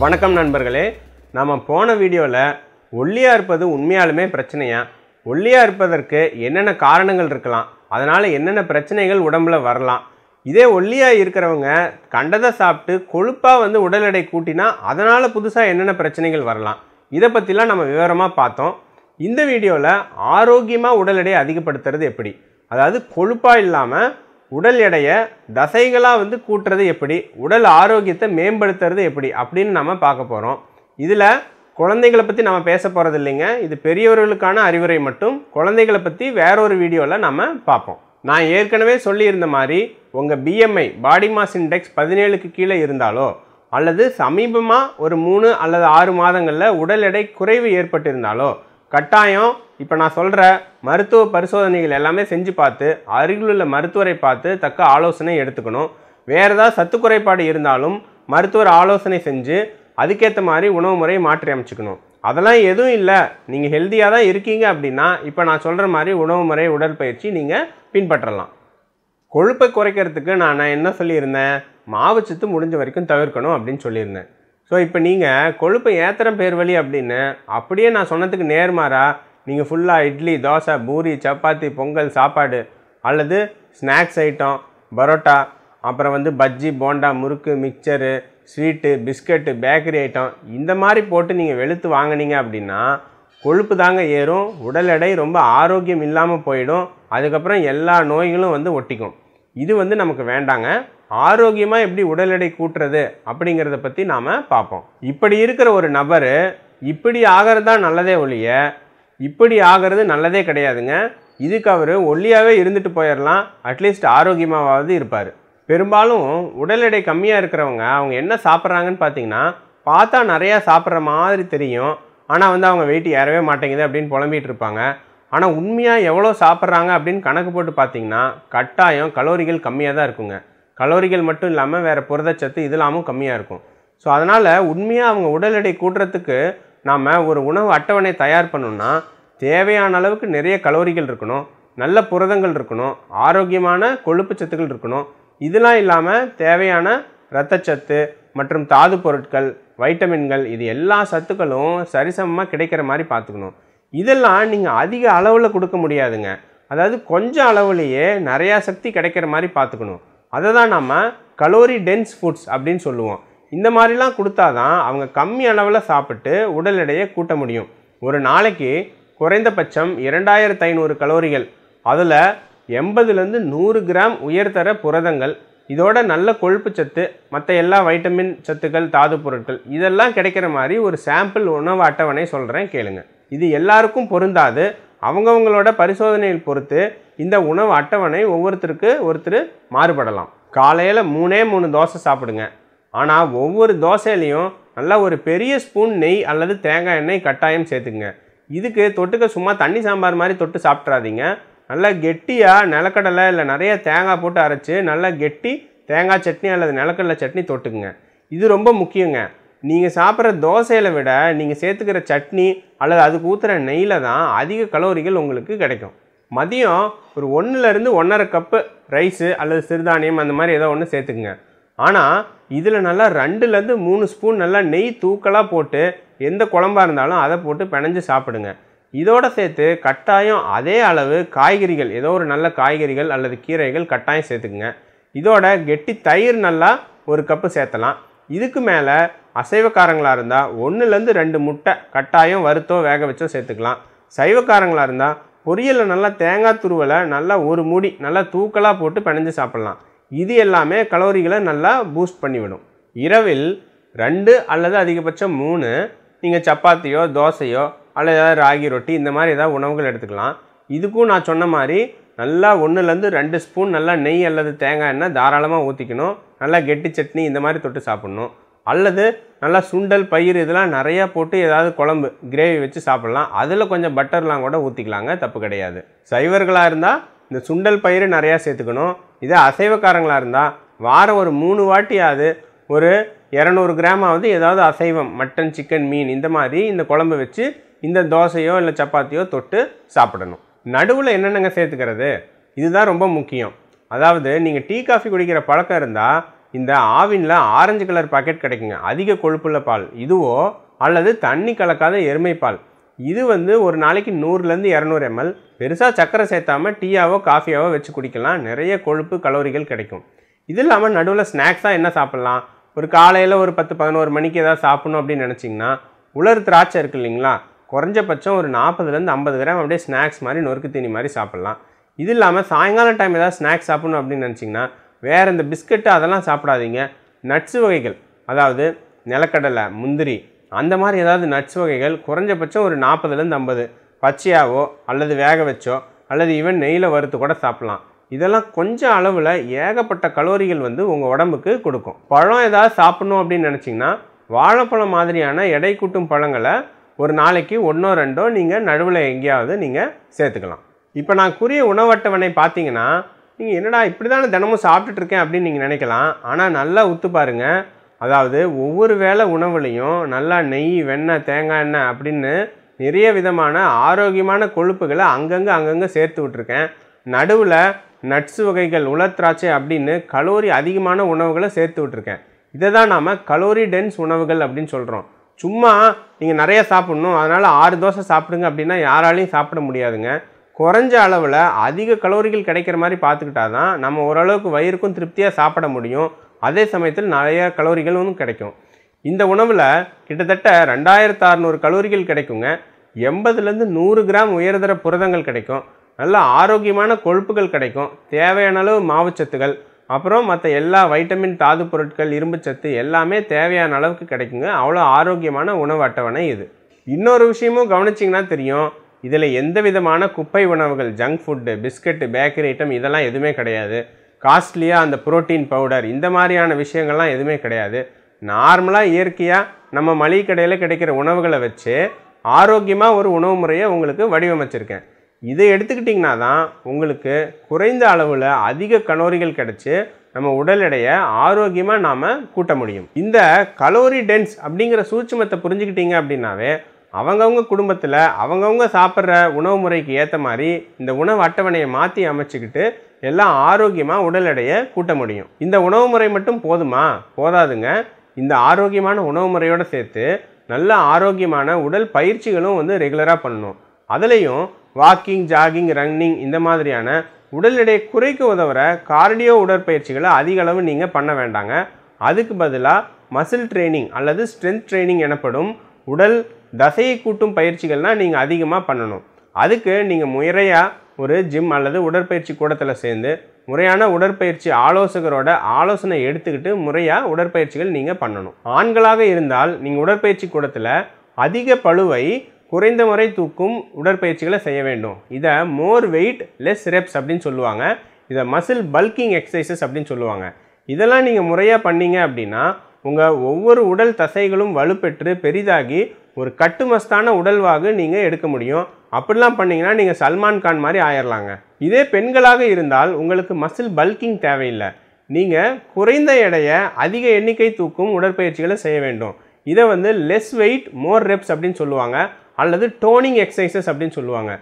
வணக்கம் நண்பர்களே நாம் போன வீடியோவில் ஒல்லியாக இருப்பது உண்மையாலுமே பிரச்சனையா ஒல்லியாக இருப்பதற்கு என்னென்ன காரணங்கள் இருக்கலாம் அதனால் என்னென்ன பிரச்சனைகள் உடம்பில் வரலாம் இதே ஒல்லியாக இருக்கிறவங்க கண்டதை சாப்பிட்டு கொழுப்பாக வந்து உடல் எடை கூட்டினா அதனால் புதுசாக என்னென்ன பிரச்சனைகள் வரலாம் இதை பற்றிலாம் நம்ம விவரமாக பார்த்தோம் இந்த வீடியோவில் ஆரோக்கியமாக உடல் எடையை அதிகப்படுத்துறது எப்படி அதாவது கொழுப்பாக இல்லாமல் உடல் எடையை தசைகளாக வந்து கூட்டுறது எப்படி உடல் ஆரோக்கியத்தை மேம்படுத்துறது எப்படி அப்படின்னு நம்ம பார்க்க போகிறோம் இதில் குழந்தைகளை பற்றி நம்ம பேச போகிறது இல்லைங்க இது பெரியவர்களுக்கான அறிவுரை மட்டும் குழந்தைகளை பற்றி வேறொரு வீடியோவில் நம்ம பார்ப்போம் நான் ஏற்கனவே சொல்லியிருந்த மாதிரி உங்கள் பிஎம்ஐ பாடி மாஸ் இண்டெக்ஸ் பதினேழுக்கு கீழே இருந்தாலோ அல்லது சமீபமாக ஒரு மூணு அல்லது ஆறு மாதங்களில் உடல் எடை குறைவு ஏற்பட்டிருந்தாலோ கட்டாயம் இப்போ நான் சொல்கிற மருத்துவ பரிசோதனைகள் எல்லாமே செஞ்சு பார்த்து அருகில் உள்ள மருத்துவரை பார்த்து தக்க ஆலோசனை எடுத்துக்கணும் வேறு ஏதாவது சத்து குறைபாடு இருந்தாலும் மருத்துவர் ஆலோசனை செஞ்சு அதுக்கேற்ற மாதிரி உணவு முறையை மாற்றி அமைச்சுக்கணும் அதெல்லாம் எதுவும் இல்லை நீங்கள் ஹெல்த்தியாக தான் இருக்கீங்க அப்படின்னா இப்போ நான் சொல்கிற மாதிரி உணவு முறை உடற்பயிற்சி நீங்கள் பின்பற்றலாம் கொழுப்பை குறைக்கிறதுக்கு நான் நான் என்ன சொல்லியிருந்தேன் மாவுச்சத்து முடிஞ்ச வரைக்கும் தவிர்க்கணும் அப்படின்னு சொல்லியிருந்தேன் ஸோ இப்போ நீங்கள் கொழுப்பை ஏத்திரம் பேர் வழி அப்படின்னு அப்படியே நான் சொன்னதுக்கு நேர்மாறாக நீங்கள் ஃபுல்லாக இட்லி தோசை பூரி சப்பாத்தி பொங்கல் சாப்பாடு அல்லது ஸ்நாக்ஸ் ஐட்டம் பரோட்டா அப்புறம் வந்து bajji bonda murukku mixture sweet biscuit bakery item இந்த மாதிரி போட்டு நீங்கள் வெளுத்து வாங்கினீங்க அப்படின்னா கொழுப்பு தாங்க ஏறும் உடல் எடை ரொம்ப ஆரோக்கியம் இல்லாமல் போயிடும் அதுக்கப்புறம் எல்லா நோய்களும் வந்து ஒட்டிக்கும் இது வந்து நமக்கு வேண்டாங்க ஆரோக்கியமாக எப்படி உடல் எடை கூட்டுறது அப்படிங்கிறத பற்றி நாம் பார்ப்போம் இப்படி இருக்கிற ஒரு நபர் இப்படி ஆகிறது தான் நல்லதே ஒழிய இப்படி ஆகிறது நல்லதே கிடையாதுங்க இதுக்கு அவர் ஒல்லியாகவே இருந்துட்டு போயிடலாம் அட்லீஸ்ட் ஆரோக்கியமாகவாவது இருப்பார் பெரும்பாலும் உடல் எடை கம்மியாக இருக்கிறவங்க அவங்க என்ன சாப்பிட்றாங்கன்னு பார்த்தீங்கன்னா பார்த்தா நிறையா சாப்பிட்ற மாதிரி தெரியும் ஆனால் வந்து அவங்க வெயிட் ஏறவே மாட்டேங்குது அப்படின்னு புலம்பிகிட்டு இருப்பாங்க ஆனால் உண்மையாக எவ்வளோ சாப்பிட்றாங்க அப்படின்னு கணக்கு போட்டு பார்த்தீங்கன்னா கட்டாயம் கலோரிகள் கம்மியாக தான் இருக்குங்க கலோரிகள் மட்டும் இல்லாமல் வேறு புரதச்சத்து இதெல்லாமும் கம்மியாக இருக்கும் ஸோ அதனால் உண்மையாக அவங்க உடல் எடை கூட்டுறதுக்கு நாம் ஒரு உணவு அட்டவணை தயார் பண்ணணுன்னா தேவையான அளவுக்கு நிறைய கலோரிகள் இருக்கணும் நல்ல புரதங்கள் இருக்கணும் ஆரோக்கியமான கொழுப்பு சத்துக்கள் இருக்கணும் இதெல்லாம் இல்லாமல் தேவையான இரத்தச்சத்து மற்றும் தாது பொருட்கள் வைட்டமின்கள் இது எல்லா சத்துக்களும் சரிசமமாக கிடைக்கிற மாதிரி பார்த்துக்கணும் இதெல்லாம் நீங்கள் அதிக அளவில் கொடுக்க முடியாதுங்க அதாவது கொஞ்சம் அளவுலேயே நிறையா சக்தி கிடைக்கிற மாதிரி பார்த்துக்கணும் அதை தான் நம்ம கலோரி டென்ஸ் ஃபுட்ஸ் அப்படின்னு சொல்லுவோம் இந்த மாதிரிலாம் கொடுத்தா தான் அவங்க கம்மி அளவில் சாப்பிட்டு உடல் எடையை கூட்ட முடியும் ஒரு நாளைக்கு குறைந்தபட்சம் இரண்டாயிரத்து ஐநூறு கலோரிகள் அதில் எண்பதுலேருந்து நூறு கிராம் உயர்தர புரதங்கள் இதோட நல்ல கொழுப்பு சத்து மற்ற எல்லா வைட்டமின் சத்துக்கள் தாது பொருட்கள் இதெல்லாம் கிடைக்கிற மாதிரி ஒரு சாம்பிள் உணவு அட்டவணை சொல்கிறேன் கேளுங்க இது எல்லாருக்கும் பொருந்தாது அவங்கவுங்களோட பரிசோதனையில் பொறுத்து இந்த உணவு அட்டவணை ஒவ்வொருத்தருக்கு ஒருத்தர் மாறுபடலாம் காலையில் மூணே மூணு தோசை சாப்பிடுங்க ஆனால் ஒவ்வொரு தோசையிலையும் நல்லா ஒரு பெரிய ஸ்பூன் நெய் அல்லது தேங்காய் எண்ணெய் கட்டாயம் சேர்த்துக்குங்க இதுக்கு தொட்டுக்க சும்மா தண்ணி சாம்பார் மாதிரி தொட்டு சாப்பிட்றாதீங்க நல்லா கெட்டியாக நிலக்கடலை இல்லை நிறைய தேங்காய் போட்டு அரைச்சி நல்லா கெட்டி தேங்காய் சட்னி அல்லது நிலக்கடலை சட்னி தொட்டுக்குங்க இது ரொம்ப முக்கியங்க நீங்கள் சாப்பிட்ற தோசையில் விட நீங்கள் சேர்த்துக்கிற சட்னி அல்லது அதுக்கு ஊற்றுற நெய்யில் தான் அதிக கலோரிகள் உங்களுக்கு கிடைக்கும் மதியம் ஒரு ஒன்றுலேருந்து ஒன்றரை கப்பு ரைஸு அல்லது சிறுதானியம் அந்த மாதிரி ஏதோ ஒன்று சேர்த்துக்குங்க ஆனால் இதில் நல்லா ரெண்டுலேருந்து மூணு ஸ்பூன் நல்லா நெய் தூக்கலாக போட்டு எந்த குழம்பாக இருந்தாலும் அதை போட்டு பிணைஞ்சு சாப்பிடுங்க இதோடு சேர்த்து கட்டாயம் அதே அளவு காய்கறிகள் ஏதோ ஒரு நல்ல காய்கறிகள் அல்லது கீரைகள் கட்டாயம் சேர்த்துக்குங்க இதோட கெட்டி தயிர் நல்லா ஒரு கப்பு சேர்த்தலாம் இதுக்கு மேலே அசைவக்காரங்களாக இருந்தால் ஒன்றுலேருந்து ரெண்டு முட்டை கட்டாயம் வறுத்தோ வேக வச்சோ சேர்த்துக்கலாம் சைவக்காரங்களாக இருந்தால் பொரியலில் நல்லா தேங்காய் துருவலை நல்லா ஒரு மூடி நல்லா தூக்கலாக போட்டு பிணைஞ்சு சாப்பிட்லாம் இது எல்லாமே கலோரிகளை நல்லா பூஸ்ட் பண்ணிவிடும் இரவில் ரெண்டு அல்லது அதிகபட்சம் மூணு நீங்கள் சப்பாத்தியோ தோசையோ அல்லது ஏதாவது ராகி ரொட்டி இந்த மாதிரி ஏதாவது உணவுகள் எடுத்துக்கலாம் இதுக்கும் நான் சொன்ன மாதிரி நல்லா ஒன்றுலேருந்து ரெண்டு ஸ்பூன் நல்லா நெய் அல்லது தேங்காய் எண்ணெய் தாராளமாக ஊற்றிக்கணும் நல்லா கெட்டி சட்னி இந்த மாதிரி தொட்டு சாப்பிட்ணும் அல்லது நல்லா சுண்டல் பயிர் இதெல்லாம் நிறையா போட்டு ஏதாவது குழம்பு கிரேவி வச்சு சாப்பிட்லாம் அதில் கொஞ்சம் பட்டர்லாம் கூட ஊற்றிக்கலாங்க தப்பு கிடையாது சைவர்களாக இருந்தால் இந்த சுண்டல் பயிறு நிறையா சேர்த்துக்கணும் இதே அசைவக்காரங்களாக இருந்தால் வாரம் ஒரு மூணு வாட்டியாவது ஒரு இரநூறு கிராமாவது ஏதாவது அசைவம் மட்டன் சிக்கன் மீன் இந்த மாதிரி இந்த குழம்பு வச்சு இந்த தோசையோ இல்லை சப்பாத்தியோ தொட்டு சாப்பிடணும் நடுவில் என்னென்னங்க சேர்த்துக்கிறது இதுதான் ரொம்ப முக்கியம் அதாவது நீங்கள் டீ காஃபி குடிக்கிற பழக்கம் இருந்தால் இந்த ஆவினில் ஆரஞ்சு கலர் பாக்கெட் கிடைக்குங்க அதிக கொழுப்புள்ள பால் இதுவோ அல்லது தண்ணி கலக்காத எருமை பால் இது வந்து ஒரு நாளைக்கு நூறுலேருந்து இரநூறு எம்எல் பெருசாக சக்கரை சேர்த்தாமல் டீயாவோ காஃபியாவோ வச்சு குடிக்கலாம் நிறைய கொழுப்பு கலோரிகள் கிடைக்கும் இது இல்லாமல் நடுவில் ஸ்நாக்ஸாக என்ன சாப்பிட்லாம் ஒரு காலையில் ஒரு பத்து பதினோரு மணிக்கு எதாவது சாப்பிட்ணும் அப்படின்னு நினச்சிங்கன்னா உலர் திராட்சை இருக்குது இல்லைங்களா குறைஞ்சபட்சம் ஒரு நாற்பதுலேருந்து ஐம்பது கிராம் அப்படியே ஸ்நாக்ஸ் மாதிரி நொறுக்கு தீனி மாதிரி சாப்பிட்லாம் இது இல்லாமல் சாயங்காலம் டைம் ஏதாவது ஸ்நாக்ஸ் சாப்பிட்ணும் அப்படின்னு நினச்சிங்கன்னா வேறு இந்த பிஸ்கட்டு அதெல்லாம் சாப்பிடாதீங்க நட்ஸு வகைகள் அதாவது நிலக்கடலை முந்திரி அந்த மாதிரி ஏதாவது நட்ஸ் வகைகள் குறைஞ்சபட்சம் ஒரு நாற்பதுலேருந்து ஐம்பது பச்சையாவோ அல்லது வேக வச்சோ அல்லது ஈவன் நெய்யில் வறுத்து கூட சாப்பிட்லாம் இதெல்லாம் கொஞ்சம் அளவில் ஏகப்பட்ட கலோரிகள் வந்து உங்கள் உடம்புக்கு கொடுக்கும் பழம் ஏதாவது சாப்பிட்ணும் அப்படின்னு நினச்சிங்கன்னா வாழைப்பழம் மாதிரியான எடை கூட்டும் பழங்களை ஒரு நாளைக்கு ஒன்றோ ரெண்டோ நீங்கள் நடுவில் எங்கேயாவது நீங்கள் சேர்த்துக்கலாம் இப்போ நான் கூறிய உணவட்டவனை பார்த்தீங்கன்னா நீங்கள் என்னடா இப்படி தானே தினமும் இருக்கேன் அப்படின்னு நீங்கள் நினைக்கலாம் ஆனால் நல்லா உத்து பாருங்கள் அதாவது ஒவ்வொரு வேளை உணவுலையும் நல்லா நெய் வெண்ணெய் தேங்காய் எண்ணெய் அப்படின்னு நிறைய விதமான ஆரோக்கியமான கொழுப்புகளை அங்கங்கே அங்கங்கே சேர்த்து விட்ருக்கேன் நடுவில் நட்ஸ் வகைகள் உலத்ராட்சை அப்படின்னு கலோரி அதிகமான உணவுகளை சேர்த்து விட்ருக்கேன் இதை தான் நாம் கலோரி டென்ஸ் உணவுகள் அப்படின்னு சொல்கிறோம் சும்மா நீங்கள் நிறைய சாப்பிட்ணும் அதனால் ஆறு தோசை சாப்பிடுங்க அப்படின்னா யாராலையும் சாப்பிட முடியாதுங்க குறைஞ்ச அளவில் அதிக கலோரிகள் கிடைக்கிற மாதிரி பார்த்துக்கிட்டா தான் நம்ம ஓரளவுக்கு வயிறுக்கும் திருப்தியாக சாப்பிட முடியும் அதே சமயத்தில் நிறைய கலோரிகளும் கிடைக்கும் இந்த உணவில் கிட்டத்தட்ட ரெண்டாயிரத்து அறநூறு கலோரிகள் கிடைக்குங்க எண்பதுலேருந்து நூறு கிராம் உயர்தர புரதங்கள் கிடைக்கும் நல்ல ஆரோக்கியமான கொழுப்புகள் கிடைக்கும் தேவையான அளவு மாவுச்சத்துகள் அப்புறம் மற்ற எல்லா வைட்டமின் தாது பொருட்கள் இரும்புச்சத்து எல்லாமே தேவையான அளவுக்கு கிடைக்குங்க அவ்வளோ ஆரோக்கியமான உணவு அட்டவணை இது இன்னொரு விஷயமும் கவனிச்சிங்கன்னா தெரியும் இதில் எந்த விதமான குப்பை உணவுகள் junk food biscuit bakery item இதெல்லாம் எதுவுமே கிடையாது காஸ்ட்லியாக அந்த ப்ரோட்டீன் பவுடர் இந்த மாதிரியான விஷயங்கள்லாம் எதுவுமே கிடையாது நார்மலாக இயற்கையாக நம்ம மளிகை கடையில் கிடைக்கிற உணவுகளை வச்சு ஆரோக்கியமாக ஒரு உணவு முறையை உங்களுக்கு வடிவமைச்சிருக்கேன் இதை எடுத்துக்கிட்டிங்கன்னா தான் உங்களுக்கு குறைந்த அளவில் அதிக கலோரிகள் கிடச்சி நம்ம உடல் எடையை ஆரோக்கியமாக நாம் கூட்ட முடியும் இந்த கலோரி டென்ஸ் அப்படிங்கிற சூட்சமத்தை புரிஞ்சுக்கிட்டீங்க அப்படின்னாவே அவங்கவுங்க குடும்பத்தில் அவங்கவுங்க சாப்பிட்ற உணவு முறைக்கு ஏற்ற மாதிரி இந்த உணவு அட்டவணையை மாற்றி அமைச்சிக்கிட்டு எல்லாம் ஆரோக்கியமாக உடல் எடையை கூட்ட முடியும் இந்த உணவு முறை மட்டும் போதுமா போதாதுங்க இந்த ஆரோக்கியமான உணவு முறையோடு சேர்த்து நல்ல ஆரோக்கியமான உடல் பயிற்சிகளும் வந்து ரெகுலராக பண்ணணும் அதுலேயும் வாக்கிங் ஜாகிங் ரன்னிங் இந்த மாதிரியான உடல் எடையை குறைக்க உதவுற கார்டியோ உடற்பயிற்சிகளை அதிக அளவு நீங்கள் பண்ண வேண்டாங்க அதுக்கு பதிலாக மசில் ட்ரைனிங் அல்லது ஸ்ட்ரென்த் ட்ரைனிங் எனப்படும் உடல் தசையை கூட்டும் பயிற்சிகள்னால் நீங்கள் அதிகமாக பண்ணணும் அதுக்கு நீங்கள் முறையாக ஒரு ஜிம் அல்லது உடற்பயிற்சி கூடத்தில் சேர்ந்து முறையான உடற்பயிற்சி ஆலோசகரோட ஆலோசனை எடுத்துக்கிட்டு முறையாக உடற்பயிற்சிகள் நீங்கள் பண்ணணும் ஆண்களாக இருந்தால் நீங்கள் உடற்பயிற்சி கூடத்தில் அதிக பழுவை குறைந்த முறை தூக்கும் உடற்பயிற்சிகளை செய்ய வேண்டும் இதை மோர் வெயிட் லெஸ் ரெப்ஸ் அப்படின்னு சொல்லுவாங்க இதை மசில் பல்கிங் எக்ஸசைசஸ் அப்படின்னு சொல்லுவாங்க இதெல்லாம் நீங்கள் முறையாக பண்ணீங்க அப்படின்னா உங்கள் ஒவ்வொரு உடல் தசைகளும் வலுப்பெற்று பெரிதாகி ஒரு கட்டுமஸ்தான உடல்வாகு நீங்கள் எடுக்க முடியும் அப்படிலாம் பண்ணிங்கன்னா நீங்கள் சல்மான் கான் மாதிரி ஆயிடலாங்க இதே பெண்களாக இருந்தால் உங்களுக்கு மசில் பல்கிங் தேவையில்லை நீங்கள் குறைந்த எடையை அதிக எண்ணிக்கை தூக்கும் உடற்பயிற்சிகளை செய்ய வேண்டும் இதை வந்து லெஸ் வெயிட் மோர் ரெப்ஸ் அப்படின்னு சொல்லுவாங்க அல்லது டோனிங் எக்ஸசைசஸ் அப்படின்னு சொல்லுவாங்க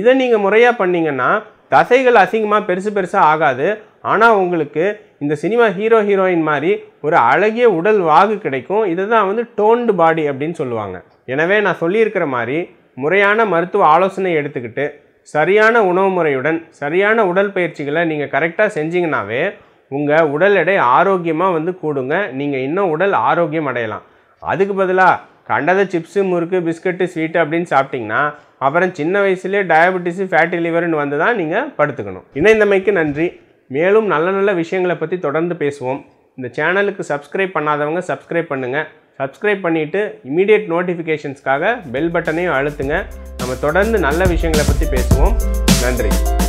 இதை நீங்கள் முறையாக பண்ணிங்கன்னா தசைகள் அசிங்கமாக பெருசு பெருசாக ஆகாது ஆனால் உங்களுக்கு இந்த சினிமா ஹீரோ ஹீரோயின் மாதிரி ஒரு அழகிய உடல் வாகு கிடைக்கும் இதை தான் வந்து டோன்டு பாடி அப்படின்னு சொல்லுவாங்க எனவே நான் சொல்லியிருக்கிற மாதிரி முறையான மருத்துவ ஆலோசனை எடுத்துக்கிட்டு சரியான உணவு முறையுடன் சரியான உடல் பயிற்சிகளை நீங்கள் கரெக்டாக செஞ்சிங்கனாவே உங்கள் உடல் எடை ஆரோக்கியமாக வந்து கூடுங்க நீங்கள் இன்னும் உடல் ஆரோக்கியம் அடையலாம் அதுக்கு பதிலாக கண்டதை சிப்ஸு முறுக்கு பிஸ்கட்டு ஸ்வீட்டு அப்படின்னு சாப்பிட்டிங்கன்னா அப்புறம் சின்ன வயசுலேயே டயபெட்டிஸு ஃபேட்டி லிவர்னு வந்து தான் நீங்கள் படுத்துக்கணும் இணைந்தமைக்கு நன்றி மேலும் நல்ல நல்ல விஷயங்களை பற்றி தொடர்ந்து பேசுவோம் இந்த சேனலுக்கு சப்ஸ்கிரைப் பண்ணாதவங்க சப்ஸ்கிரைப் பண்ணுங்கள் சப்ஸ்கிரைப் பண்ணிவிட்டு இமீடியட் நோட்டிஃபிகேஷன்ஸ்க்காக பெல் பட்டனையும் அழுத்துங்க நம்ம தொடர்ந்து நல்ல விஷயங்களை பற்றி பேசுவோம் நன்றி